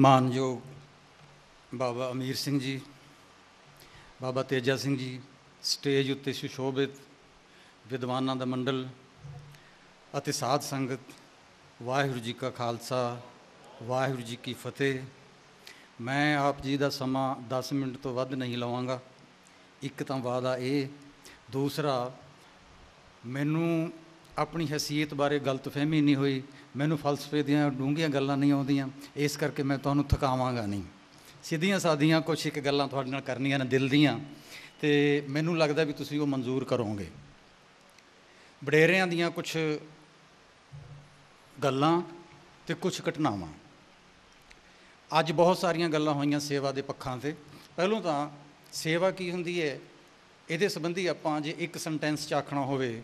ਮਾਨਯੋਗ ਬਾਬਾ ਅਮੀਰ ਸਿੰਘ ਜੀ ਬਾਬਾ ਤੇਜਾ ਸਿੰਘ ਜੀ ਸਟੇਜ ਉੱਤੇ ਸੁਸ਼ੋਭਿਤ ਵਿਦਵਾਨਾਂ ਦਾ ਮੰਡਲ ਅਤੇ ਸਾਧ ਸੰਗਤ ਵਾਹਿਗੁਰੂ ਜੀ ਕਾ ਖਾਲਸਾ ਵਾਹਿਗੁਰੂ ਜੀ ਕੀ ਫਤਿਹ ਮੈਂ ਆਪ ਜੀ ਦਾ ਸਮਾਂ 10 ਮਿੰਟ ਤੋਂ ਵੱਧ ਨਹੀਂ ਲਵਾਂਗਾ ਇੱਕ ਤਾਂ ਵਾਦਾ ਇਹ ਦੂਸਰਾ ਮੈਨੂੰ ਆਪਣੀ ਹیثیت ਬਾਰੇ ਗਲਤਫਹਿਮੀ ਨਹੀਂ ਹੋਈ ਮੈਨੂੰ ਫਲਸਫੇ ਦੀਆਂ ਡੂੰਘੀਆਂ ਗੱਲਾਂ ਨਹੀਂ ਆਉਂਦੀਆਂ ਇਸ ਕਰਕੇ ਮੈਂ ਤੁਹਾਨੂੰ ਥਕਾਵਾਂਗਾ ਨਹੀਂ ਸਿੱਧੀਆਂ ਸਾਦੀਆਂ ਕੁਝ ਇੱਕ ਗੱਲਾਂ ਤੁਹਾਡੇ ਨਾਲ ਕਰਨੀਆਂ ਨੇ ਦਿਲ ਦੀਆਂ ਤੇ ਮੈਨੂੰ ਲੱਗਦਾ ਵੀ ਤੁਸੀਂ ਉਹ ਮਨਜ਼ੂਰ ਕਰੋਗੇ ਬਡੇਰਿਆਂ ਦੀਆਂ ਕੁਝ ਗੱਲਾਂ ਤੇ ਕੁਝ ਘਟਨਾਵਾਂ ਅੱਜ ਬਹੁਤ ਸਾਰੀਆਂ ਗੱਲਾਂ ਹੋਈਆਂ ਸੇਵਾ ਦੇ ਪੱਖਾਂ ਤੇ ਪਹਿਲੋਂ ਤਾਂ ਸੇਵਾ ਕੀ ਹੁੰਦੀ ਹੈ ਇਹਦੇ ਸੰਬੰਧੀ ਆਪਾਂ ਜੇ ਇੱਕ ਸੈਂਟੈਂਸ ਚ ਆਖਣਾ ਹੋਵੇ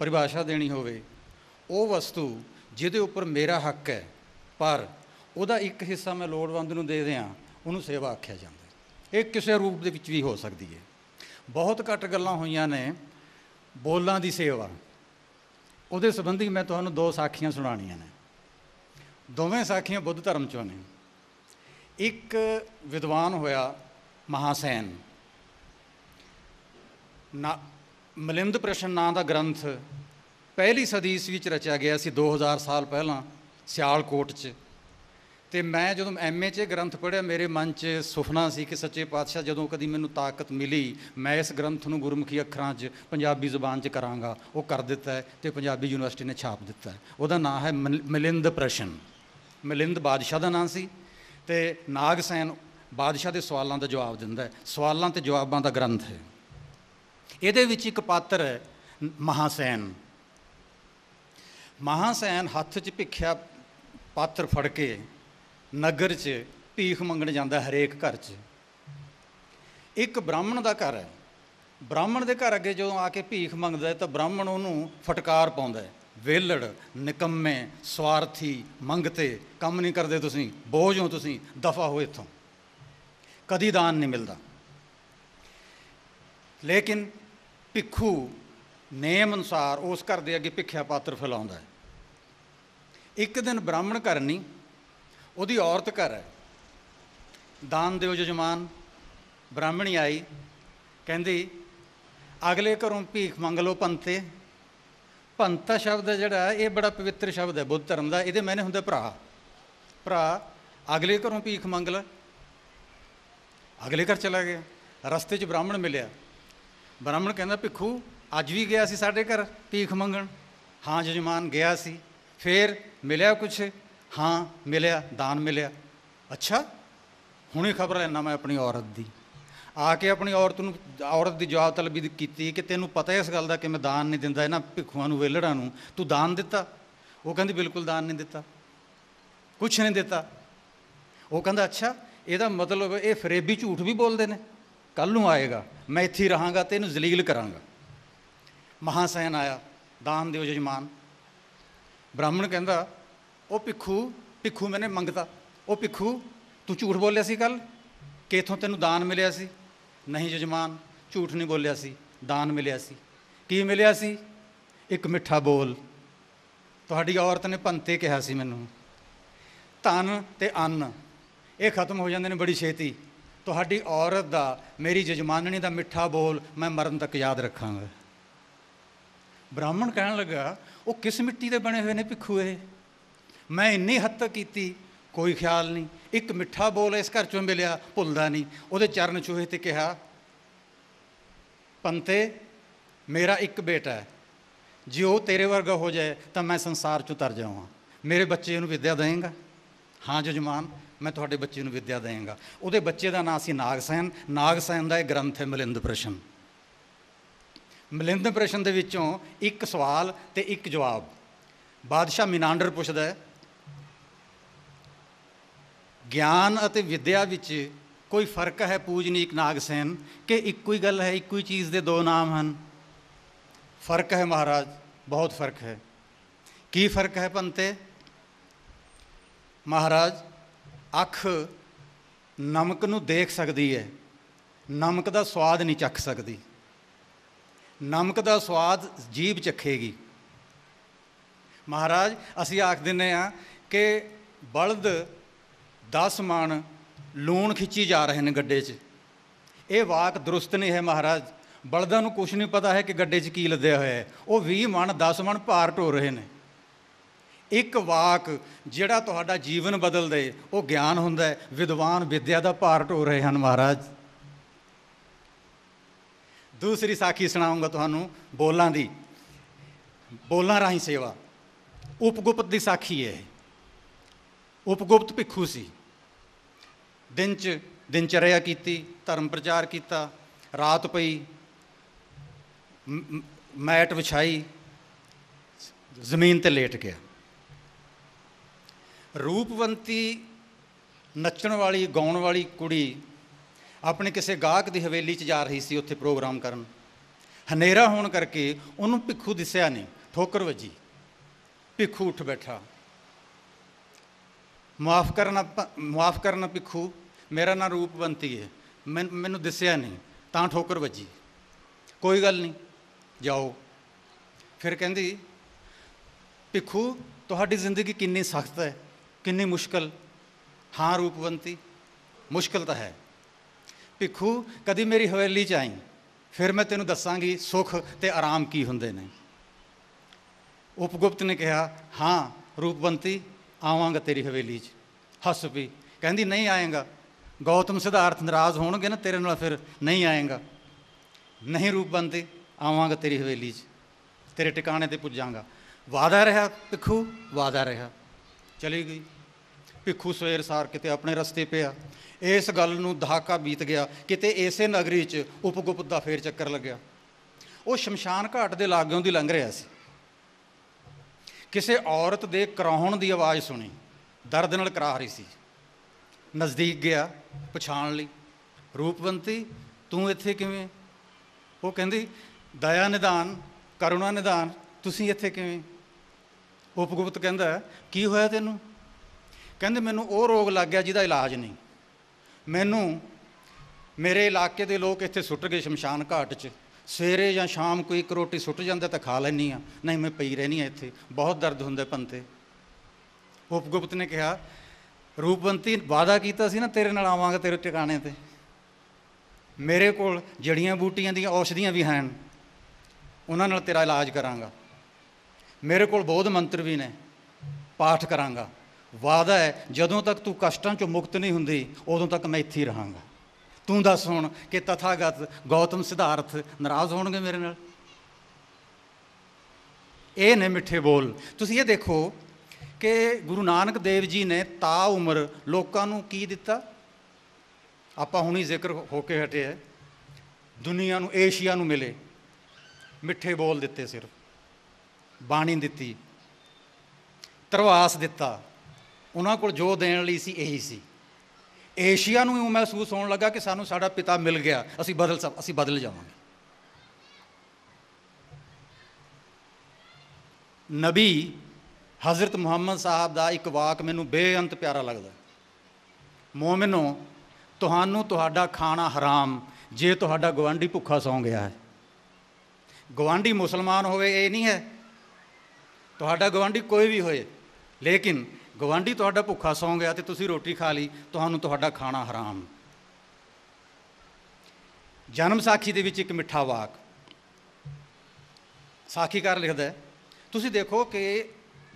ਪਰਿਭਾਸ਼ਾ ਦੇਣੀ ਹੋਵੇ ਉਹ ਵਸਤੂ ਜਿਹਦੇ ਉੱਪਰ ਮੇਰਾ ਹੱਕ ਹੈ ਪਰ ਉਹਦਾ ਇੱਕ ਹਿੱਸਾ ਮੈਂ ਲੋੜਵੰਦ ਨੂੰ ਦੇ ਦਿਆਂ ਉਹਨੂੰ ਸੇਵਾ ਆਖਿਆ ਜਾਂਦਾ ਇਹ ਕਿਸੇ ਰੂਪ ਦੇ ਵਿੱਚ ਵੀ ਹੋ ਸਕਦੀ ਹੈ ਬਹੁਤ ਘੱਟ ਗੱਲਾਂ ਹੋਈਆਂ ਨੇ ਬੋਲਾਂ ਦੀ ਸੇਵਾ ਉਹਦੇ ਸੰਬੰਧੀ ਮੈਂ ਤੁਹਾਨੂੰ ਦੋ ਸਾਖੀਆਂ ਸੁਣਾਣੀਆਂ ਨੇ ਦੋਵੇਂ ਸਾਖੀਆਂ ਬੁੱਧ ਧਰਮ ਚੋਂ ਨੇ ਇੱਕ ਵਿਦਵਾਨ ਹੋਇਆ ਮਹਾਸੈਨ ਨਾ ਮਲਿੰਦ ਪ੍ਰਸ਼ਨ ਨਾਂ ਦਾ ਗ੍ਰੰਥ ਪਹਿਲੀ ਸਦੀ ਇਸ ਵਿੱਚ ਰਚਿਆ ਗਿਆ ਸੀ 2000 ਸਾਲ ਪਹਿਲਾਂ ਸਿਆਲਕੋਟ 'ਚ ਤੇ ਮੈਂ ਜਦੋਂ ਐਮਏ 'ਚ ਗ੍ਰੰਥ ਪੜ੍ਹਿਆ ਮੇਰੇ ਮਨ 'ਚ ਸੁਪਨਾ ਸੀ ਕਿ ਸੱਚੇ ਪਾਤਸ਼ਾਹ ਜਦੋਂ ਕਦੀ ਮੈਨੂੰ ਤਾਕਤ ਮਿਲੀ ਮੈਂ ਇਸ ਗ੍ਰੰਥ ਨੂੰ ਗੁਰਮੁਖੀ ਅੱਖਰਾਂ 'ਚ ਪੰਜਾਬੀ ਜ਼ੁਬਾਨ 'ਚ ਕਰਾਂਗਾ ਉਹ ਕਰ ਦਿੱਤਾ ਹੈ ਤੇ ਪੰਜਾਬੀ ਯੂਨੀਵਰਸਿਟੀ ਨੇ ਛਾਪ ਦਿੱਤਾ ਹੈ ਉਹਦਾ ਨਾਮ ਹੈ ਮਲਿੰਦ ਪ੍ਰਸ਼ਨ ਮਲਿੰਦ ਬਾਦਸ਼ਾਹ ਦਾ ਨਾਮ ਸੀ ਤੇ ਨਾਗਸੈਨ ਬਾਦਸ਼ਾਹ ਦੇ ਸਵਾਲਾਂ ਦਾ ਜਵਾਬ ਦਿੰਦਾ ਹੈ ਸਵਾਲਾਂ ਤੇ ਜਵਾਬਾਂ ਦਾ ਗ੍ਰੰਥ ਹੈ ਇਹਦੇ ਵਿੱਚ ਇੱਕ ਪਾਤਰ ਹੈ ਮਹਾਸੈਨ ਮਹਾਸੈਨ ਹੱਥ 'ਚ ਭਿੱਖਿਆ ਪਾਤਰ ਫੜ ਕੇ ਨਗਰ 'ਚ ਭੀਖ ਮੰਗਣ ਜਾਂਦਾ ਹਰੇਕ ਘਰ 'ਚ ਇੱਕ ਬ੍ਰਾਹਮਣ ਦਾ ਘਰ ਹੈ ਬ੍ਰਾਹਮਣ ਦੇ ਘਰ ਅੱਗੇ ਜਦੋਂ ਆ ਕੇ ਭੀਖ ਮੰਗਦਾ ਤਾਂ ਬ੍ਰਾਹਮਣ ਉਹਨੂੰ ਫਟਕਾਰ ਪਾਉਂਦਾ ਹੈ ਵੇਲੜ ਨਿਕੰਮੇ ਸਵਾਰਥੀ ਮੰਗਤੇ ਕੰਮ ਨਹੀਂ ਕਰਦੇ ਤੁਸੀਂ ਬੋਝ ਹੋ ਤੁਸੀਂ ਦਫਾ ਹੋ ਇੱਥੋਂ ਕਦੀ ਦਾਨ ਨਹੀਂ ਮਿਲਦਾ ਲੇਕਿਨ ਭਿੱਖੂ ਨੇਮ ਅਨੁਸਾਰ ਉਸ ਘਰ ਦੇ ਅੱਗੇ ਭਿੱਖਿਆ ਪਾਤਰ ਫੈਲਾਉਂਦਾ ਇੱਕ ਦਿਨ ਬ੍ਰਾਹਮਣ ਘਰ ਨਹੀਂ ਉਹਦੀ ਔਰਤ ਘਰ ਹੈ ਦਾਨ ਦਿਓ ਜਜਮਾਨ ਬ੍ਰਾਹਮਣੀ ਆਈ ਕਹਿੰਦੀ ਅਗਲੇ ਘਰੋਂ ਭੀਖ ਮੰਗ ਲਓ ਪੰਤੇ ਪੰਤਾ ਸ਼ਬਦ ਜਿਹੜਾ ਇਹ ਬੜਾ ਪਵਿੱਤਰ ਸ਼ਬਦ ਹੈ ਬੁੱਧ ਧਰਮ ਦਾ ਇਹਦੇ ਮੈਨੇ ਹੁੰਦਾ ਭਰਾ ਭਰਾ ਅਗਲੇ ਘਰੋਂ ਭੀਖ ਮੰਗ ਲੈ ਅਗਲੇ ਘਰ ਚਲਾ ਗਿਆ ਰਸਤੇ 'ਚ ਬ੍ਰਾਹਮਣ ਮਿਲਿਆ ਬ੍ਰਾਹਮਣ ਕਹਿੰਦਾ ਭਿੱਖੂ ਅੱਜ ਵੀ ਗਿਆ ਸੀ ਸਾਡੇ ਘਰ ਭੀਖ ਮੰਗਣ ਹਾਂ ਜਜਮਾਨ ਗਿਆ ਸੀ ਫੇਰ ਮਿਲਿਆ ਕੁਛ ਹਾਂ ਮਿਲਿਆ ਦਾਨ ਮਿਲਿਆ ਅੱਛਾ ਹੁਣੇ ਖਬਰ ਲੈਣਾ ਮੈਂ ਆਪਣੀ ਔਰਤ ਦੀ ਆ ਕੇ ਆਪਣੀ ਔਰਤ ਨੂੰ ਔਰਤ ਦੀ ਜਵਾਬ ਤਲਬੀ ਕੀਤੀ ਕਿ ਤੈਨੂੰ ਪਤਾ ਹੈ ਇਸ ਗੱਲ ਦਾ ਕਿ ਮੈਂ ਦਾਨ ਨਹੀਂ ਦਿੰਦਾ ਇਹਨਾਂ ਭਿੱਖੂਆਂ ਨੂੰ ਵੇਲੜਾਂ ਨੂੰ ਤੂੰ ਦਾਨ ਦਿੱਤਾ ਉਹ ਕਹਿੰਦੀ ਬਿਲਕੁਲ ਦਾਨ ਨਹੀਂ ਦਿੱਤਾ ਕੁਛ ਨਹੀਂ ਦਿੱਤਾ ਉਹ ਕਹਿੰਦਾ ਅੱਛਾ ਇਹਦਾ ਮਤਲਬ ਇਹ ਫਰੇਬੀ ਝੂਠ ਵੀ ਬੋਲਦੇ ਨੇ ਕੱਲ ਨੂੰ ਆਏਗਾ ਮੈਂ ਇੱਥੇ ਰਹਾਂਗਾ ਤੇ ਇਹਨੂੰ ਜ਼ਲੀਲ ਕਰਾਂਗਾ ਮਹਾਸੈਨ ਆਇਆ ਦਾਨ ਦਿਓ ਜਜਮਾਨ ਬ੍ਰਾਹਮਣ ਕਹਿੰਦਾ ਉਹ ਭਿਖੂ ਭਿਖੂ ਮੈਨੇ ਮੰਗਤਾ ਉਹ ਭਿਖੂ ਤੂੰ ਝੂਠ ਬੋਲਿਆ ਸੀ ਕੱਲ ਕਿਥੋਂ ਇਥੋਂ ਤੈਨੂੰ ਦਾਨ ਮਿਲਿਆ ਸੀ ਨਹੀਂ ਜਜਮਾਨ ਝੂਠ ਨਹੀਂ ਬੋਲਿਆ ਸੀ ਦਾਨ ਮਿਲਿਆ ਸੀ ਕੀ ਮਿਲਿਆ ਸੀ ਇੱਕ ਮਿੱਠਾ ਬੋਲ ਤੁਹਾਡੀ ਔਰਤ ਨੇ ਪੰਤੇ ਕਿਹਾ ਸੀ ਮੈਨੂੰ ਧਨ ਤੇ ਅੰਨ ਇਹ ਖਤਮ ਹੋ ਜਾਂਦੇ ਨੇ ਬੜੀ ਛੇਤੀ ਤੁਹਾਡੀ ਔਰਤ ਦਾ ਮੇਰੀ ਜਜਮਾਨਣੀ ਦਾ ਮਿੱਠਾ ਬੋਲ ਮੈਂ ਮਰਨ ਤੱਕ ਯਾਦ ਰੱਖਾਂਗਾ ਬ੍ਰਾਹਮਣ ਕਹਿਣ ਲੱਗਾ ਉਹ ਕਿਸ ਮਿੱਟੀ ਦੇ ਬਣੇ ਹੋਏ ਨੇ ਭਿੱਖੂ ਇਹ ਮੈਂ ਇੰਨੀ ਹੱਦ ਤੱਕ ਕੀਤੀ ਕੋਈ ਖਿਆਲ ਨਹੀਂ ਇੱਕ ਮਿੱਠਾ ਬੋਲ ਇਸ ਘਰ ਚੋਂ ਮਿਲਿਆ ਭੁੱਲਦਾ ਨਹੀਂ ਉਹਦੇ ਚਰਨ ਚੂਹੇ ਤੇ ਕਿਹਾ ਪੰਤੇ ਮੇਰਾ ਇੱਕ ਬੇਟਾ ਹੈ ਜੇ ਉਹ ਤੇਰੇ ਵਰਗਾ ਹੋ ਜਾਏ ਤਾਂ ਮੈਂ ਸੰਸਾਰ ਚੋਂ ਤਰ ਜਾਵਾਂ ਮੇਰੇ ਬੱਚੇ ਨੂੰ ਵਿੱਦਿਆ ਦੇਵਾਂਗਾ ਹਾਂ ਜਜਮਾਨ ਮੈਂ ਤੁਹਾਡੇ ਬੱਚੇ ਨੂੰ ਵਿੱਦਿਆ ਦੇਵਾਂਗਾ ਉਹਦੇ ਬੱਚੇ ਦਾ ਨਾਮ ਸੀ ਨਾਗਸੈਨ ਨਾਗਸੈਨ ਦਾ ਇਹ ਗ੍ਰੰਥ ਹੈ ਮਲਿੰਦ ਪ੍ਰਸ਼ਨ ਮਲਿੰਦ ਪ੍ਰਸ਼ਨ ਦੇ ਵਿੱਚੋਂ ਇੱਕ ਸਵਾਲ ਤੇ ਇੱਕ ਜਵਾਬ ਬਾਦਸ਼ਾਹ ਮਿਨਾਂਡਰ ਪੁੱਛਦਾ ਹੈ ਗਿਆਨ ਅਤੇ ਵਿਦਿਆ ਵਿੱਚ ਕੋਈ ਫਰਕ ਹੈ ਪੂਜਨੀਕ ਨਾਗਸੈਨ ਕਿ ਇੱਕੋ ਹੀ ਗੱਲ ਹੈ ਇੱਕੋ ਹੀ ਚੀਜ਼ ਦੇ ਦੋ ਨਾਮ ਹਨ ਫਰਕ ਹੈ ਮਹਾਰਾਜ ਬਹੁਤ ਫਰਕ ਹੈ ਕੀ ਫਰਕ ਹੈ ਪੰਤੇ ਮਹਾਰਾਜ ਅੱਖ ਨਮਕ ਨੂੰ ਦੇਖ ਸਕਦੀ ਹੈ ਨਮਕ ਦਾ ਸਵਾਦ ਨਹੀਂ ਚੱਖ ਸਕਦੀ ਨਮਕ ਦਾ ਸਵਾਦ ਜੀਭ ਚੱਖੇਗੀ ਮਹਾਰਾਜ ਅਸੀਂ ਆਖ ਦਿੰਨੇ ਆ ਕਿ ਬਲਦ 10 ਮਣ ਲੂਣ ਖਿੱਚੀ ਜਾ ਰਹੇ ਨੇ ਗੱਡੇ 'ਚ ਇਹ ਵਾਕ ਦਰੁਸਤ ਨਹੀਂ ਹੈ ਮਹਾਰਾਜ ਬਲਦਾਂ ਨੂੰ ਕੁਝ ਨਹੀਂ ਪਤਾ ਹੈ ਕਿ ਗੱਡੇ 'ਚ ਕੀ ਲੱਦਿਆ ਹੋਇਆ ਹੈ ਉਹ 20 ਮਣ 10 ਮਣ ਭਾਰ ਢੋ ਰਹੇ ਨੇ ਇੱਕ ਵਾਕ ਜਿਹੜਾ ਤੁਹਾਡਾ ਜੀਵਨ ਬਦਲ ਦੇ ਉਹ ਗਿਆਨ ਹੁੰਦਾ ਹੈ ਵਿਦਵਾਨ ਵਿਦਿਆ ਦਾ ਭਾਰ ਟੋ ਰਹੇ ਹਨ ਮਹਾਰਾਜ ਦੂਸਰੀ ਸਾਖੀ ਸੁਣਾਉਂਗਾ ਤੁਹਾਨੂੰ ਬੋਲਾਂ ਦੀ ਬੋਲਾਂ ਰਾਹੀਂ ਸੇਵਾ ਉਪਗੁਪਤ ਦੀ ਸਾਖੀ ਹੈ ਉਪਗੁਪਤ ਭਿਖੂ ਸੀ ਦਿਨ ਚ ਦਿਨ ਚਰਿਆ ਕੀਤੀ ਧਰਮ ਪ੍ਰਚਾਰ ਕੀਤਾ ਰਾਤ ਪਈ ਮੈਟ ਵਿਛਾਈ ਜ਼ਮੀਨ ਤੇ ਲੇਟ ਗਿਆ ਰੂਪਵੰਤੀ ਨੱਚਣ ਵਾਲੀ ਗਾਉਣ ਵਾਲੀ ਕੁੜੀ ਆਪਣੇ ਕਿਸੇ ਗਾਹਕ ਦੀ ਹਵੇਲੀ 'ਚ ਜਾ ਰਹੀ ਸੀ ਉੱਥੇ ਪ੍ਰੋਗਰਾਮ ਕਰਨ ਹਨੇਰਾ ਹੋਣ ਕਰਕੇ ਉਹਨੂੰ ਭਿੱਖੂ ਦਿਸਿਆ ਨਹੀਂ ਠੋਕਰ ਵੱਜੀ ਭਿੱਖੂ ਉੱਠ ਬੈਠਾ ਮਾਫ ਕਰਨਾ ਮਾਫ ਕਰਨਾ ਭਿੱਖੂ ਮੇਰਾ ਨਾਂ ਰੂਪਵੰਤੀ ਹੈ ਮੈਨੂੰ ਦਿਸਿਆ ਨਹੀਂ ਤਾਂ ਠੋਕਰ ਵੱਜੀ ਕੋਈ ਗੱਲ ਨਹੀਂ ਜਾਓ ਫਿਰ ਕਹਿੰਦੀ ਭਿੱਖੂ ਤੁਹਾਡੀ ਜ਼ਿੰਦਗੀ ਕਿੰਨੀ ਸਖਤ ਹੈ ਕਿੰਨੀ ਮੁਸ਼ਕਲ ਹਾਂ ਰੂਪਵੰਤੀ ਮੁਸ਼ਕਲ ਤਾਂ ਹੈ ਭਿੱਖੂ ਕਦੀ ਮੇਰੀ ਹਵੇਲੀ ਚ ਆਈ ਫਿਰ ਮੈਂ ਤੈਨੂੰ ਦੱਸਾਂਗੀ ਸੁਖ ਤੇ ਆਰਾਮ ਕੀ ਹੁੰਦੇ ਨੇ ਉਪਗੁਪਤ ਨੇ ਕਿਹਾ ਹਾਂ ਰੂਪਵੰਤੀ ਆਵਾਂਗਾ ਤੇਰੀ ਹਵੇਲੀ 'ਚ ਹੱਸ ਪਈ ਕਹਿੰਦੀ ਨਹੀਂ ਆਏਗਾ ਗੌਤਮ ਸਿਧਾਰਥ ਨਾਰਾਜ਼ ਹੋਣਗੇ ਨਾ ਤੇਰੇ ਨਾਲ ਫਿਰ ਨਹੀਂ ਆਏਗਾ ਨਹੀਂ ਰੂਪਵੰਤੀ ਆਵਾਂਗਾ ਤੇਰੀ ਹਵੇਲੀ 'ਚ ਤੇਰੇ ਟਿਕਾਣੇ ਤੇ ਪੁੱਜਾਂਗਾ ਵਾਦਾ ਰਿਹਾ ਭਿੱਖੂ ਵਾਦਾ ਰਿਹਾ ਚਲੀ ਗਈ ਭਿੱਖੂ ਸਵੇਰ ਸਾਰ ਕਿਤੇ ਆਪਣੇ ਰਸਤੇ ਪਿਆ ਇਸ ਗੱਲ ਨੂੰ ਦਹਾਕਾ ਬੀਤ ਗਿਆ ਕਿਤੇ ਇਸੇ ਨਗਰੀ 'ਚ ਉਪਗੁਪਤ ਦਾ ਫੇਰ ਚੱਕਰ ਲੱਗਿਆ ਉਹ ਸ਼ਮਸ਼ਾਨ ਘਾਟ ਦੇ ਲਾਗਿਓਂ ਦੀ ਲੰਘ ਰਿਹਾ ਸੀ ਕਿਸੇ ਔਰਤ ਦੇ ਕਰਾਉਣ ਦੀ ਆਵਾਜ਼ ਸੁਣੀ ਦਰਦ ਨਾਲ ਕਰਾ ਰਹੀ ਸੀ ਨਜ਼ਦੀਕ ਗਿਆ ਪਛਾਣ ਲਈ ਰੂਪਵੰਤੀ ਤੂੰ ਇੱਥੇ ਕਿਵੇਂ ਉਹ ਕਹਿੰਦੀ ਦਇਆ ਨਿਦਾਨ ਕਰੁਣਾ ਨਿਦਾਨ ਤੁਸੀਂ ਇੱਥੇ ਕਿਵੇਂ ਉਪਗੁਪਤ ਕਹਿੰਦਾ ਕੀ ਹੋਇਆ ਤੈਨੂੰ ਕਹਿੰਦੇ ਮੈਨੂੰ ਉਹ ਰੋਗ ਲੱਗ ਗਿਆ ਜਿਹਦਾ ਇਲਾਜ ਨਹੀਂ ਮੈਨੂੰ ਮੇਰੇ ਇਲਾਕੇ ਦੇ ਲੋਕ ਇੱਥੇ ਸੁੱਟ ਗਏ ਸ਼ਮਸ਼ਾਨ ਘਾਟ 'ਚ ਸਵੇਰੇ ਜਾਂ ਸ਼ਾਮ ਕੋਈ ਇੱਕ ਰੋਟੀ ਸੁੱਟ ਜਾਂਦਾ ਤਾਂ ਖਾ ਲੈਣੀ ਆ ਨਹੀਂ ਮੈਂ ਪਈ ਰਹਿਣੀ ਆ ਇੱਥੇ ਬਹੁਤ ਦਰਦ ਹੁੰਦਾ ਪੰਤੇ ਉਪਗੁਪਤ ਨੇ ਕਿਹਾ ਰੂਪਵੰਤੀ ਵਾਦਾ ਕੀਤਾ ਸੀ ਨਾ ਤੇਰੇ ਨਾਲ ਆਵਾਂਗਾ ਤੇਰੇ ਟਿਕਾਣੇ ਤੇ ਮੇਰੇ ਕੋਲ ਜੜੀਆਂ ਬੂਟੀਆਂ ਦੀਆਂ ਔਸ਼ਧੀਆਂ ਵੀ ਹਨ ਉਹਨਾਂ ਨਾਲ ਤੇਰਾ ਇਲਾਜ ਕਰਾਂਗਾ ਮੇਰੇ ਕੋਲ ਬੋਧ ਮੰਤਰ ਵੀ ਨੇ ਪਾਠ ਕਰਾਂਗਾ ਵਾਦਾ ਹੈ ਜਦੋਂ ਤੱਕ ਤੂੰ ਕਸ਼ਟਾਂ ਚੋਂ ਮੁਕਤ ਨਹੀਂ ਹੁੰਦੀ ਉਦੋਂ ਤੱਕ ਮੈਂ ਇੱਥੇ ਹੀ ਰਹਾਂਗਾ ਤੂੰ ਦੱਸ ਹੁਣ ਕਿ ਤਥਾਗਤ ਗੌਤਮ ਸਿਧਾਰਥ ਨਾਰਾਜ਼ ਹੋਣਗੇ ਮੇਰੇ ਨਾਲ ਇਹ ਨੇ ਮਿੱਠੇ ਬੋਲ ਤੁਸੀਂ ਇਹ ਦੇਖੋ ਕਿ ਗੁਰੂ ਨਾਨਕ ਦੇਵ ਜੀ ਨੇ ਤਾ ਉਮਰ ਲੋਕਾਂ ਨੂੰ ਕੀ ਦਿੱਤਾ ਆਪਾਂ ਹੁਣੀ ਜ਼ਿਕਰ ਹੋ ਕੇ ਹਟੇ ਹੈ ਦੁਨੀਆ ਨੂੰ ਏਸ਼ੀਆ ਨੂੰ ਮਿਲੇ ਮਿੱਠੇ ਬੋਲ ਦਿੱਤੇ ਸਿਰਫ ਬਾਣੀ ਦਿੱਤੀ ਤਰਵਾਸ ਦਿੱਤਾ ਉਹਨਾਂ ਕੋਲ ਜੋ ਦੇਣ ਲਈ ਸੀ ਇਹੀ ਸੀ ਏਸ਼ੀਆ ਨੂੰ ਇਹ ਮਹਿਸੂਸ ਹੋਣ ਲੱਗਾ ਕਿ ਸਾਨੂੰ ਸਾਡਾ ਪਿਤਾ ਮਿਲ ਗਿਆ ਅਸੀਂ ਬਦਲ ਸਭ ਅਸੀਂ ਬਦਲ ਜਾਵਾਂਗੇ ਨਬੀ حضرت ਮੁਹੰਮਦ ਸਾਹਿਬ ਦਾ ਇੱਕ ਵਾਕ ਮੈਨੂੰ ਬੇਅੰਤ ਪਿਆਰਾ ਲੱਗਦਾ ਮੂਮਿਨੋ ਤੁਹਾਨੂੰ ਤੁਹਾਡਾ ਖਾਣਾ ਹਰਾਮ ਜੇ ਤੁਹਾਡਾ ਗਵਾਂਢੀ ਭੁੱਖਾ ਸੌਂ ਗਿਆ ਹੈ ਗਵਾਂਢੀ ਮੁਸਲਮਾਨ ਹੋਵੇ ਇਹ ਨਹੀਂ ਹੈ ਤੁਹਾਡਾ ਗਵਾਂਢੀ ਕੋਈ ਵੀ ਹੋਏ ਲੇਕਿਨ ਗਵਾਂਢੀ ਤੁਹਾਡਾ ਭੁੱਖਾ ਸੌਂ ਗਿਆ ਤੇ ਤੁਸੀਂ ਰੋਟੀ ਖਾ ਲਈ ਤੁਹਾਨੂੰ ਤੁਹਾਡਾ ਖਾਣਾ ਹਰਾਮ ਜਨਮ ਸਾਖੀ ਦੇ ਵਿੱਚ ਇੱਕ ਮਿੱਠਾ ਵਾਕ ਸਾਖੀਕਾਰ ਲਿਖਦਾ ਹੈ ਤੁਸੀਂ ਦੇਖੋ ਕਿ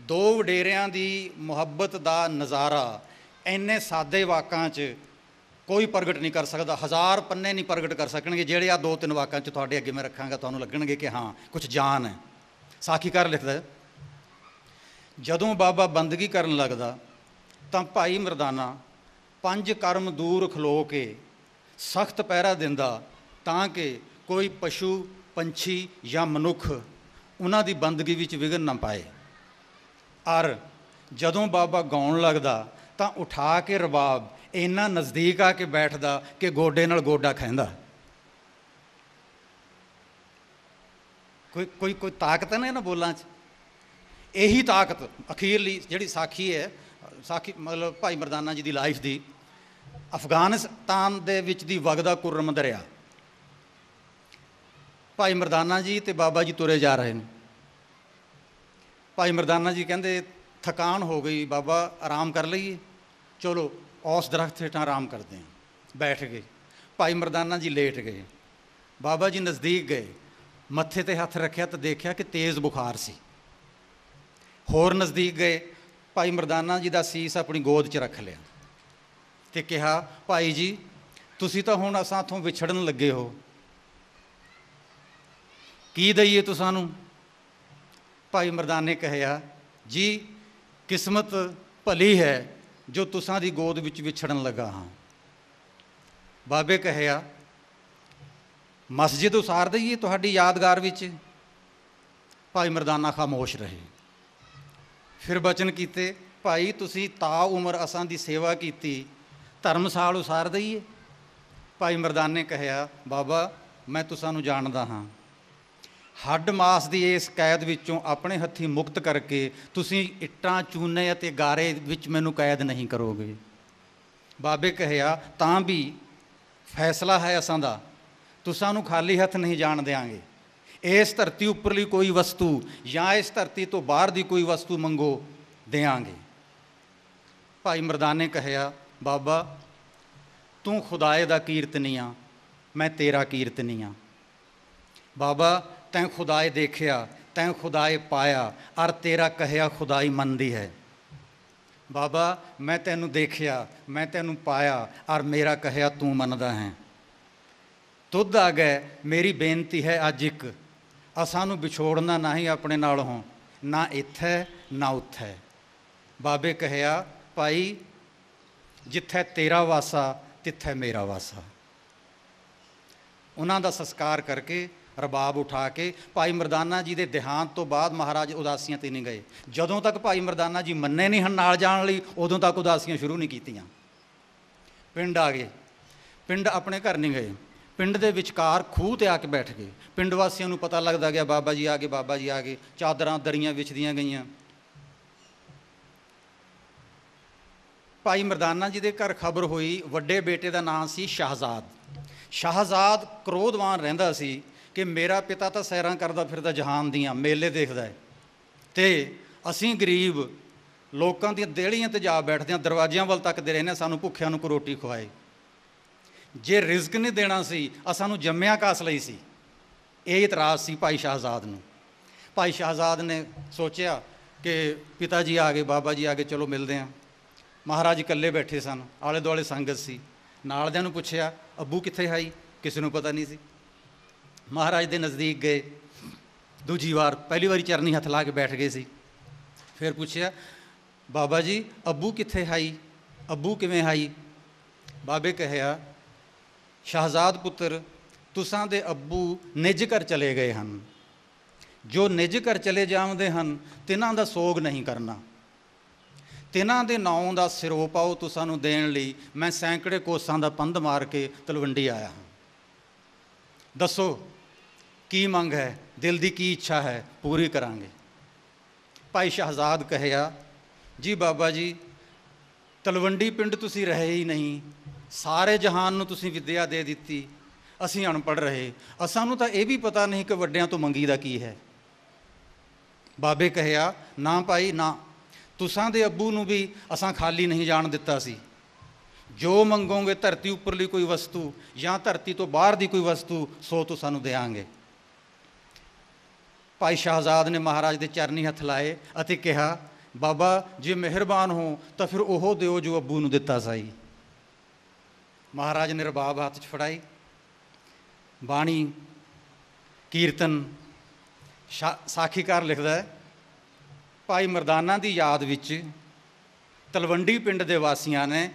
ਦੋ ਵਡੇਰਿਆਂ ਦੀ ਮੁਹੱਬਤ ਦਾ ਨਜ਼ਾਰਾ ਐਨੇ ਸਾਦੇ ਵਾਕਾਂ 'ਚ ਕੋਈ ਪ੍ਰਗਟ ਨਹੀਂ ਕਰ ਸਕਦਾ ਹਜ਼ਾਰ ਪੰਨੇ ਨਹੀਂ ਪ੍ਰਗਟ ਕਰ ਸਕਣਗੇ ਜਿਹੜੇ ਆ ਦੋ ਤਿੰਨ ਵਾਕਾਂ 'ਚ ਤੁਹਾਡੇ ਅੱਗੇ ਮੈਂ ਰੱਖਾਂਗਾ ਤੁਹਾਨੂੰ ਲੱਗਣਗੇ ਕਿ ਹਾਂ ਕੁਝ ਜਾਨ ਹੈ ਸਾਖੀਕਾਰ ਲਿਖਦਾ ਹੈ ਜਦੋਂ ਬਾਬਾ ਬੰਦਗੀ ਕਰਨ ਲੱਗਦਾ ਤਾਂ ਭਾਈ ਮਰਦਾਨਾ ਪੰਜ ਕਰਮ ਦੂਰ ਖਲੋ ਕੇ ਸਖਤ ਪਹਿਰਾ ਦਿੰਦਾ ਤਾਂ ਕਿ ਕੋਈ ਪਸ਼ੂ ਪੰਛੀ ਜਾਂ ਮਨੁੱਖ ਉਹਨਾਂ ਦੀ ਬੰਦਗੀ ਵਿੱਚ ਵਿਗਨ ਨਾ ਪਾਏ ਅਰ ਜਦੋਂ ਬਾਬਾ ਗਾਉਣ ਲੱਗਦਾ ਤਾਂ ਉਠਾ ਕੇ ਰਬਾਬ ਇੰਨਾ ਨਜ਼ਦੀਕ ਆ ਕੇ ਬੈਠਦਾ ਕਿ ਗੋਡੇ ਨਾਲ ਗੋਡਾ ਖੈਂਦਾ ਕੋਈ ਕੋਈ ਕੋਈ ਤਾਕਤ ਨਹੀਂ ਨਾ ਬੋਲਾਂ 'ਚ ਇਹੀ ਤਾਕਤ ਅਖੀਰਲੀ ਜਿਹੜੀ ਸਾਖੀ ਹੈ ਸਾਖੀ ਮਤਲਬ ਭਾਈ ਮਰਦਾਨਾ ਜੀ ਦੀ ਲਾਈਫ ਦੀ ਅਫਗਾਨਿਸਤਾਨ ਦੇ ਵਿੱਚ ਦੀ ਵਗਦਾ ਕੁਰਮ ਦਰਿਆ ਭਾਈ ਮਰਦਾਨਾ ਜੀ ਤੇ ਬਾਬਾ ਜੀ ਤੁਰੇ ਜਾ ਰਹੇ ਨੇ ਭਾਈ ਮਰਦਾਨਾ ਜੀ ਕਹਿੰਦੇ ਥਕਾਨ ਹੋ ਗਈ ਬਾਬਾ ਆਰਾਮ ਕਰ ਲਈਏ ਚਲੋ ਉਸ ਦਰਖਤ ਹੇਠਾਂ ਆਰਾਮ ਕਰਦੇ ਹਾਂ ਬੈਠ ਗਏ ਭਾਈ ਮਰਦਾਨਾ ਜੀ ਲੇਟ ਗਏ ਬਾਬਾ ਜੀ ਨਜ਼ਦੀਕ ਗਏ ਮੱਥੇ ਤੇ ਹੱਥ ਰੱਖਿਆ ਤਾਂ ਦੇਖਿਆ ਕਿ ਤੇਜ਼ ਬੁਖਾਰ ਸੀ ਹੋਰ ਨਜ਼ਦੀਕ ਗਏ ਭਾਈ ਮਰਦਾਨਾ ਜੀ ਦਾ ਸੀਸ ਆਪਣੀ ਗੋਦ 'ਚ ਰੱਖ ਲਿਆ ਤੇ ਕਿਹਾ ਭਾਈ ਜੀ ਤੁਸੀਂ ਤਾਂ ਹੁਣ ਅਸਾਂ ਤੋਂ ਵਿਛੜਨ ਲੱਗੇ ਹੋ ਕੀ ਦਈਏ ਤੁਸਾਂ ਨੂੰ ਭਾਈ ਮਰਦਾਨੇ ਕਹਿਆ ਜੀ ਕਿਸਮਤ ਭਲੀ ਹੈ ਜੋ ਤੁਸਾਂ ਦੀ ਗੋਦ ਵਿੱਚ ਵਿਛੜਨ ਲੱਗਾ ਹਾਂ ਬਾਬੇ ਕਹਿਆ ਮਸਜਿਦ ਉਸਾਰ ਦਈਏ ਤੁਹਾਡੀ ਯਾਦਗਾਰ ਵਿੱਚ ਭਾਈ ਮਰਦਾਨਾ ਖਾਮੋਸ਼ ਰਹੇ ਫਿਰ ਬਚਨ ਕੀਤੇ ਭਾਈ ਤੁਸੀਂ ਤਾ ਉਮਰ ਅਸਾਂ ਦੀ ਸੇਵਾ ਕੀਤੀ ਧਰਮਸਾਲ ਉਸਾਰ ਦਈਏ ਭਾਈ ਮਰਦਾਨੇ ਕਹਿਆ ਬਾਬਾ ਮੈਂ ਤੁਸਾਂ ਨੂੰ ਜਾਣਦਾ ਹਾਂ ਹੱਡ ਮਾਸ ਦੀ ਇਸ ਕੈਦ ਵਿੱਚੋਂ ਆਪਣੇ ਹੱਥੀ ਮੁਕਤ ਕਰਕੇ ਤੁਸੀਂ ਇੱਟਾਂ ਚੂਨੇ ਅਤੇ ਗਾਰੇ ਵਿੱਚ ਮੈਨੂੰ ਕੈਦ ਨਹੀਂ ਕਰੋਗੇ ਬਾਬੇ ਕਹਿਆ ਤਾਂ ਵੀ ਫੈਸਲਾ ਹੈ ਅਸਾਂ ਦਾ ਤੁਸਾਂ ਨੂੰ ਖਾਲੀ ਹੱਥ ਨਹੀਂ ਜਾਣ ਦੇਾਂਗੇ ਇਸ ਧਰਤੀ ਉੱਪਰਲੀ ਕੋਈ ਵਸਤੂ ਜਾਂ ਇਸ ਧਰਤੀ ਤੋਂ ਬਾਹਰ ਦੀ ਕੋਈ ਵਸਤੂ ਮੰਗੋ ਦੇਾਂਗੇ ਭਾਈ ਮਰਦਾਨੇ ਕਹਿਆ ਬਾਬਾ ਤੂੰ ਖੁਦਾਏ ਦਾ ਕੀਰਤਨੀਆ ਮੈਂ ਤੇਰਾ ਕੀਰਤਨੀਆ ਬਾਬਾ ਤੈਂ ਖੁਦਾਏ ਦੇਖਿਆ ਤੈਂ ਖੁਦਾਏ ਪਾਇਆ ਅਰ ਤੇਰਾ ਕਹਿਆ ਖੁਦਾਈ ਮੰਨਦੀ ਹੈ ਬਾਬਾ ਮੈਂ ਤੈਨੂੰ ਦੇਖਿਆ ਮੈਂ ਤੈਨੂੰ ਪਾਇਆ ਅਰ ਮੇਰਾ ਕਹਿਆ ਤੂੰ ਮੰਨਦਾ ਹੈ ਤੁਧ ਆ ਗਏ ਮੇਰੀ ਬੇਨਤੀ ਹੈ ਅੱਜ ਇੱਕ ਅਸਾਂ ਨੂੰ ਵਿਛੋੜਨਾ ਨਹੀਂ ਆਪਣੇ ਨਾਲ ਹੋ ਨਾ ਇੱਥੇ ਨਾ ਉੱਥੇ ਬਾਬੇ ਕਹਿਆ ਭਾਈ ਜਿੱਥੇ ਤੇਰਾ ਵਾਸਾ ਤਿੱਥੇ ਮੇਰਾ ਵਾਸਾ ਉਹਨਾਂ ਦਾ ਸੰਸਕਾਰ ਕਰਕੇ ਰਬਾਬ ਉਠਾ ਕੇ ਭਾਈ ਮਰਦਾਨਾ ਜੀ ਦੇ ਦੇਹਾਂਤ ਤੋਂ ਬਾਅਦ ਮਹਾਰਾਜ ਉਦਾਸੀਆਂ ਤੇ ਨਹੀਂ ਗਏ ਜਦੋਂ ਤੱਕ ਭਾਈ ਮਰਦਾਨਾ ਜੀ ਮੰਨੇ ਨਹੀਂ ਹਨ ਨਾਲ ਜਾਣ ਲਈ ਉਦੋਂ ਤੱਕ ਉਦਾਸੀਆਂ ਸ਼ੁਰੂ ਨਹੀਂ ਕੀਤੀਆਂ ਪਿੰਡ ਆ ਗਏ ਪਿੰਡ ਆਪਣੇ ਘਰ ਨਹੀਂ ਗਏ ਪਿੰਡ ਦੇ ਵਿਚਕਾਰ ਖੂਹ ਤੇ ਆ ਕੇ ਬੈਠ ਗਏ ਪਿੰਡ ਵਾਸੀਆਂ ਨੂੰ ਪਤਾ ਲੱਗਦਾ ਗਿਆ ਬਾਬਾ ਜੀ ਆ ਗਏ ਬਾਬਾ ਜੀ ਆ ਗਏ ਚਾਦਰਾਂ ਦਰੀਆਂ ਵਿਛਦੀਆਂ ਗਈਆਂ ਭਾਈ ਮਰਦਾਨਾ ਜੀ ਦੇ ਘਰ ਖਬਰ ਹੋਈ ਵੱਡੇ ਬੇਟੇ ਦਾ ਨਾਮ ਸੀ ਸ਼ਹਜ਼ਾਦ ਸ਼ਹਜ਼ਾਦ ਕ੍ਰੋਧਵਾਨ ਰਹਿੰਦਾ ਸੀ ਕਿ ਮੇਰਾ ਪਿਤਾ ਤਾਂ ਸੈਰਾਂ ਕਰਦਾ ਫਿਰਦਾ ਜਹਾਨ ਦੀਆਂ ਮੇਲੇ ਦੇਖਦਾ ਹੈ ਤੇ ਅਸੀਂ ਗਰੀਬ ਲੋਕਾਂ ਦੀਆਂ ਦੇਹੜੀਆਂ ਤੇ ਜਾ ਬੈਠਦੇ ਆ ਦਰਵਾਜ਼ਿਆਂ ਵੱਲ ਤੱਕਦੇ ਰਹਿੰਦੇ ਸਾਨੂੰ ਭੁੱਖਿਆਂ ਨੂੰ ਕੋ ਰੋਟੀ ਖਵਾਏ ਜੇ ਰਿਜ਼ਕ ਨਹੀਂ ਦੇਣਾ ਸੀ ਅਸਾਂ ਨੂੰ ਜੰਮਿਆ ਕਾਸ ਲਈ ਸੀ ਇਹ ਇਤਰਾਜ਼ ਸੀ ਭਾਈ ਸ਼ਾਹਜ਼ਾਦ ਨੂੰ ਭਾਈ ਸ਼ਾਹਜ਼ਾਦ ਨੇ ਸੋਚਿਆ ਕਿ ਪਿਤਾ ਜੀ ਆ ਗਏ ਬਾਬਾ ਜੀ ਆ ਗਏ ਚਲੋ ਮਿਲਦੇ ਆਂ ਮਹਾਰਾਜ ਇਕੱਲੇ ਬੈਠੇ ਸਨ ਆਲੇ ਦੁਆਲੇ ਸੰਗਤ ਸੀ ਨਾਲ ਦੇ ਨੂੰ ਪੁੱਛਿਆ ਅੱਬੂ ਕਿੱਥੇ ਹੈ ਕਿਸੇ ਨੂੰ ਪਤਾ ਨਹੀਂ ਸੀ ਮਹਾਰਾਜ ਦੇ ਨਜ਼ਦੀਕ ਗਏ ਦੂਜੀ ਵਾਰ ਪਹਿਲੀ ਵਾਰੀ ਚਰਨੀ ਹੱਥ ਲਾ ਕੇ ਬੈਠ ਗਏ ਸੀ ਫਿਰ ਪੁੱਛਿਆ ਬਾਬਾ ਜੀ ਅੱਬੂ ਕਿੱਥੇ ਹੈ ਅੱਬੂ ਕਿਵੇਂ ਹੈ ਬਾਬੇ ਕਹਿਆ ਸ਼ਹਜ਼ਾਦ ਪੁੱਤਰ ਤੁਸਾਂ ਦੇ ਅੱਬੂ ਨਿਜ ਘਰ ਚਲੇ ਗਏ ਹਨ ਜੋ ਨਿਜ ਘਰ ਚਲੇ ਜਾਂਦੇ ਹਨ ਤਿਨਾਂ ਦਾ ਸੋਗ ਨਹੀਂ ਕਰਨਾ ਤਿਨਾਂ ਦੇ ਨਾਂ ਦਾ ਸਿਰੋਪਾ ਉਹ ਤੁਸਾਂ ਨੂੰ ਦੇਣ ਲਈ ਮੈਂ ਸੈਂਕੜੇ ਕੋਸਾਂ ਦਾ ਪੰਧ ਮਾਰ ਕੇ ਤਲਵੰਡੀ ਆਇਆ ਹਾਂ ਦੱਸੋ ਕੀ ਮੰਗ ਹੈ ਦਿਲ ਦੀ ਕੀ ਇੱਛਾ ਹੈ ਪੂਰੀ ਕਰਾਂਗੇ ਭਾਈ ਸ਼ਹਜ਼ਾਦ ਕਹਿਆ ਜੀ ਬਾਬਾ ਜੀ ਤਲਵੰਡੀ ਪਿੰਡ ਤੁਸੀਂ ਰਹੇ ਹੀ ਨਹੀਂ ਸਾਰੇ ਜਹਾਨ ਨੂੰ ਤੁਸੀਂ ਵਿਦਿਆ ਦੇ ਦਿੱਤੀ ਅਸੀਂ ਅਨਪੜ ਰਹੇ ਨੂੰ ਤਾਂ ਇਹ ਵੀ ਪਤਾ ਨਹੀਂ ਕਿ ਵੱਡਿਆਂ ਤੋਂ ਮੰਗੀ ਦਾ ਕੀ ਹੈ ਬਾਬੇ ਕਹਿਆ ਨਾ ਭਾਈ ਨਾ ਤੁਸਾਂ ਦੇ ਅੱਬੂ ਨੂੰ ਵੀ ਅਸਾਂ ਖਾਲੀ ਨਹੀਂ ਜਾਣ ਦਿੱਤਾ ਸੀ ਜੋ ਮੰਗੋਗੇ ਧਰਤੀ ਉੱਪਰਲੀ ਕੋਈ ਵਸਤੂ ਜਾਂ ਧਰਤੀ ਤੋਂ ਬਾਹਰ ਦੀ ਕੋਈ ਵਸਤੂ ਸੋ ਤੋਂ ਸਾਨੂੰ ਦੇਾਂਗੇ ਭਾਈ ਸ਼ਾਹਜ਼ਾਦ ਨੇ ਮਹਾਰਾਜ ਦੇ ਚਰਨੀ ਹੱਥ ਲਾਏ ਅਤੇ ਕਿਹਾ ਬਾਬਾ ਜੇ ਮਿਹਰਬਾਨ ਹੋ ਤਾਂ ਫਿਰ ਉਹ ਦਿਓ ਜੋ ਅੱਬੂ ਨੂੰ ਦਿੱਤਾ ਸਾਈ ਮਹਾਰਾਜ ਨੇ ਰਬਾਬ ਹੱਥ 'ਚ ਫੜਾਈ ਬਾਣੀ ਕੀਰਤਨ ਸਾਖੀਕਾਰ ਲਿਖਦਾ ਹੈ ਭਾਈ ਮਰਦਾਨਾ ਦੀ ਯਾਦ ਵਿੱਚ ਤਲਵੰਡੀ ਪਿੰਡ ਦੇ ਵਾਸੀਆਂ ਨੇ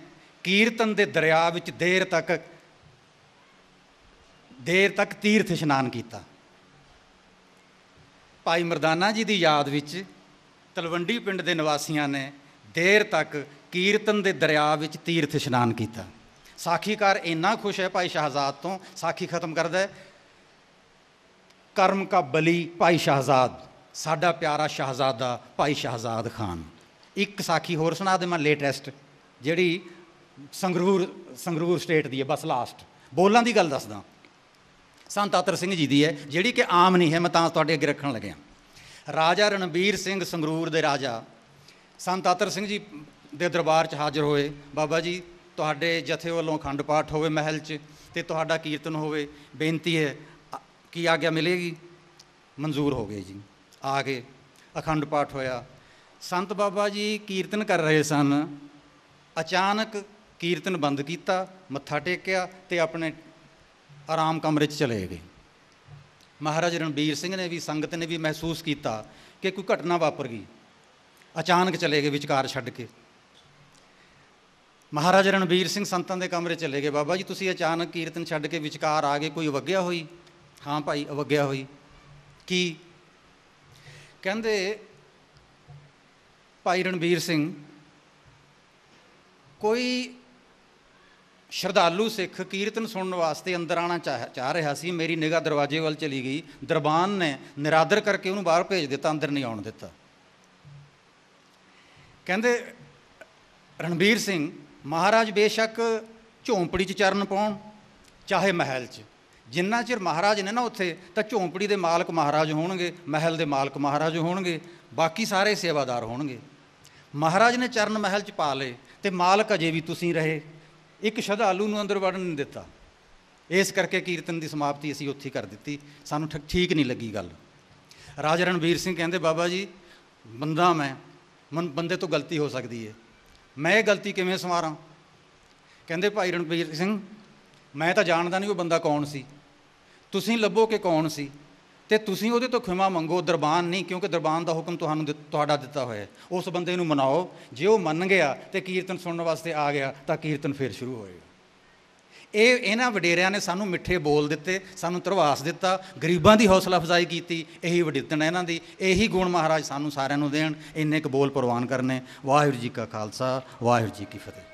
ਕੀਰਤਨ ਦੇ ਦਰਿਆ ਵਿੱਚ ਦੇਰ ਤੱਕ ਦੇਰ ਤੱਕ ਤੀਰਥ ਇਸ਼ਨਾਨ ਕੀਤਾ ਭਾਈ ਮਰਦਾਨਾ ਜੀ ਦੀ ਯਾਦ ਵਿੱਚ ਤਲਵੰਡੀ ਪਿੰਡ ਦੇ ਨਿਵਾਸੀਆਂ ਨੇ ਦੇਰ ਤੱਕ ਕੀਰਤਨ ਦੇ ਦਰਿਆ ਵਿੱਚ ਤੀਰਥ ਇਸ਼ਨਾਨ ਕੀਤਾ ਸਾਖੀਕਾਰ ਇੰਨਾ ਖੁਸ਼ ਹੈ ਭਾਈ ਸ਼ਹਾਜ਼ਾਦ ਤੋਂ ਸਾਖੀ ਖਤਮ ਕਰਦਾ ਹੈ ਕਰਮ ਕਾ ਬਲੀ ਭਾਈ ਸ਼ਹਾਜ਼ਾਦ ਸਾਡਾ ਪਿਆਰਾ ਸ਼ਹਾਜ਼ਾਦਾ ਭਾਈ ਸ਼ਹਾਜ਼ਾਦ ਖਾਨ ਇੱਕ ਸਾਖੀ ਹੋਰ ਸੁਣਾ ਦੇ ਮੈਂ ਲੇਟੈਸਟ ਜਿਹੜੀ ਸੰਗਰੂਰ ਸੰਗਰੂਰ ਸਟੇਟ ਦੀ ਹੈ ਬਸ ਲਾਸਟ ਬੋਲਾਂ ਦੀ ਗੱਲ ਦੱਸਦਾ ਸੰਤ ਆਤਰ ਸਿੰਘ ਜੀ ਦੀ ਹੈ ਜਿਹੜੀ ਕਿ ਆਮ ਨਹੀਂ ਹੈ ਮੈਂ ਤਾਂ ਤੁਹਾਡੇ ਅੱਗੇ ਰੱਖਣ ਲੱਗਿਆ ਰਾਜਾ ਰਣਵੀਰ ਸਿੰਘ ਸੰਗਰੂਰ ਦੇ ਰਾਜਾ ਸੰਤ ਆਤਰ ਸਿੰਘ ਜੀ ਦੇ ਦਰਬਾਰ 'ਚ ਹਾਜ਼ਰ ਹੋਏ ਬਾਬਾ ਜੀ ਤੁਹਾਡੇ ਜਥੇ ਵੱਲੋਂ ਖੰਡ ਪਾਠ ਹੋਵੇ ਮਹਿਲ 'ਚ ਤੇ ਤੁਹਾਡਾ ਕੀਰਤਨ ਹੋਵੇ ਬੇਨਤੀ ਹੈ ਕੀ ਆਗਿਆ ਮਿਲੇਗੀ ਮਨਜ਼ੂਰ ਹੋ ਗਈ ਜੀ ਆ ਕੇ ਅਖੰਡ ਪਾਠ ਹੋਇਆ ਸੰਤ ਬਾਬਾ ਜੀ ਕੀਰਤਨ ਕਰ ਰਹੇ ਸਨ ਅਚਾਨਕ ਕੀਰਤਨ ਬੰਦ ਕੀਤਾ ਮੱਥਾ ਟੇਕਿਆ ਤੇ ਆਪਣੇ ਆਰਾਮ ਕਮਰੇ 'ਚ ਚਲੇ ਗਏ ਮਹਾਰਾਜ ਰਣਬੀਰ ਸਿੰਘ ਨੇ ਵੀ ਸੰਗਤ ਨੇ ਵੀ ਮਹਿਸੂਸ ਕੀਤਾ ਕਿ ਕੋਈ ਘਟਨਾ ਵਾਪਰ ਗਈ ਅਚਾਨਕ ਚਲੇ ਗਏ ਵਿਚਾਰ ਛੱਡ ਕੇ ਮਹਾਰਾਜਾ ਰਣਵੀਰ ਸਿੰਘ ਸੰਤਾਂ ਦੇ ਕਮਰੇ ਚਲੇ ਗਏ ਬਾਬਾ ਜੀ ਤੁਸੀਂ ਅਚਾਨਕ ਕੀਰਤਨ ਛੱਡ ਕੇ ਵਿਚਕਾਰ ਆ ਗਏ ਕੋਈ ਵਗਿਆ ਹੋਈ ਹਾਂ ਭਾਈ ਅਵਗਿਆ ਹੋਈ ਕੀ ਕਹਿੰਦੇ ਭਾਈ ਰਣਵੀਰ ਸਿੰਘ ਕੋਈ ਸ਼ਰਧਾਲੂ ਸਿੱਖ ਕੀਰਤਨ ਸੁਣਨ ਵਾਸਤੇ ਅੰਦਰ ਆਣਾ ਚਾਹ ਰਿਹਾ ਸੀ ਮੇਰੀ ਨਿਗਾਹ ਦਰਵਾਜ਼ੇ ਵੱਲ ਚਲੀ ਗਈ ਦਰਬਾਨ ਨੇ ਨਿਰਾਦਰ ਕਰਕੇ ਉਹਨੂੰ ਬਾਹਰ ਭੇਜ ਦਿੱਤਾ ਅੰਦਰ ਨਹੀਂ ਆਉਣ ਦਿੱਤਾ ਕਹਿੰਦੇ ਰਣਵੀਰ ਸਿੰਘ ਮਹਾਰਾਜ ਬੇਸ਼ੱਕ ਝੌਂਪੜੀ 'ਚ ਚਰਨ ਪਾਉਣ ਚਾਹੇ ਮਹਿਲ 'ਚ ਜਿੰਨਾ ਚਿਰ ਮਹਾਰਾਜ ਨੇ ਨਾ ਉੱਥੇ ਤਾਂ ਝੌਂਪੜੀ ਦੇ ਮਾਲਕ ਮਹਾਰਾਜ ਹੋਣਗੇ ਮਹਿਲ ਦੇ ਮਾਲਕ ਮਹਾਰਾਜ ਹੋਣਗੇ ਬਾਕੀ ਸਾਰੇ ਸੇਵਾਦਾਰ ਹੋਣਗੇ ਮਹਾਰਾਜ ਨੇ ਚਰਨ ਮਹਿਲ 'ਚ ਪਾ ਲਏ ਤੇ ਮਾਲਕ ਅਜੇ ਵੀ ਤੁਸੀਂ ਰਹੇ ਇੱਕ ਸ਼ਰਧਾਲੂ ਨੂੰ ਅੰਦਰ ਵੜਨ ਨਹੀਂ ਦਿੱਤਾ ਇਸ ਕਰਕੇ ਕੀਰਤਨ ਦੀ ਸਮਾਪਤੀ ਅਸੀਂ ਉੱਥੇ ਕਰ ਦਿੱਤੀ ਸਾਨੂੰ ਠੀਕ ਨਹੀਂ ਲੱਗੀ ਗੱਲ ਰਾਜ ਰਣਵੀਰ ਸਿੰਘ ਕਹਿੰਦੇ ਬਾਬਾ ਜੀ ਬੰਦਾ ਮੈਂ ਮਨ ਬੰਦੇ ਤੋਂ ਗਲਤੀ ਹੋ ਸਕਦੀ ਹੈ ਮੈਂ ਇਹ ਗਲਤੀ ਕਿਵੇਂ ਸਮਾਰਾਂ ਕਹਿੰਦੇ ਭਾਈ ਰਣਵੀਰ ਸਿੰਘ ਮੈਂ ਤਾਂ ਜਾਣਦਾ ਨਹੀਂ ਉਹ ਬੰਦਾ ਕੌਣ ਸੀ ਤੁਸੀਂ ਲੱਭੋ ਕਿ ਕੌਣ ਸੀ ਤੇ ਤੁਸੀਂ ਉਹਦੇ ਤੋਂ ਖਿਮਾ ਮੰਗੋ ਦਰਬਾਨ ਨਹੀਂ ਕਿਉਂਕਿ ਦਰਬਾਨ ਦਾ ਹੁਕਮ ਤੁਹਾਨੂੰ ਤੁਹਾਡਾ ਦਿੱਤਾ ਹੋਇਆ ਹੈ ਉਸ ਬੰਦੇ ਨੂੰ ਮਨਾਓ ਜੇ ਉਹ ਮੰਨ ਗਿਆ ਤੇ ਕੀਰਤਨ ਸੁਣਨ ਵਾਸਤੇ ਆ ਗਿਆ ਤਾਂ ਕੀਰਤਨ ਫੇਰ ਸ਼ੁਰੂ ਹੋਏਗਾ ਇਹ ਇਹਨਾਂ ਵਡੇਰਿਆਂ ਨੇ ਸਾਨੂੰ ਮਿੱਠੇ ਬੋਲ ਦਿੱਤੇ ਸਾਨੂੰ ਧਰਵਾਸ ਦਿੱਤਾ ਗਰੀਬਾਂ ਦੀ ਹੌਸਲਾ ਅਫਜ਼ਾਈ ਕੀਤੀ ਇਹੀ ਵਡਿੱਤਣ ਇਹਨਾਂ ਦੀ ਇਹੀ ਗੁਣ ਮਹਾਰਾਜ ਸਾਨੂੰ ਸਾਰਿਆਂ ਨੂੰ ਦੇਣ ਇੰਨੇ ਬੋਲ ਪ੍ਰਵਾਨ ਕਰਨੇ ਵਾਹਿਗੁਰੂ ਜੀ ਕਾ ਖਾਲਸਾ ਵਾਹਿਗੁਰੂ ਜੀ ਕੀ ਫਤਿਹ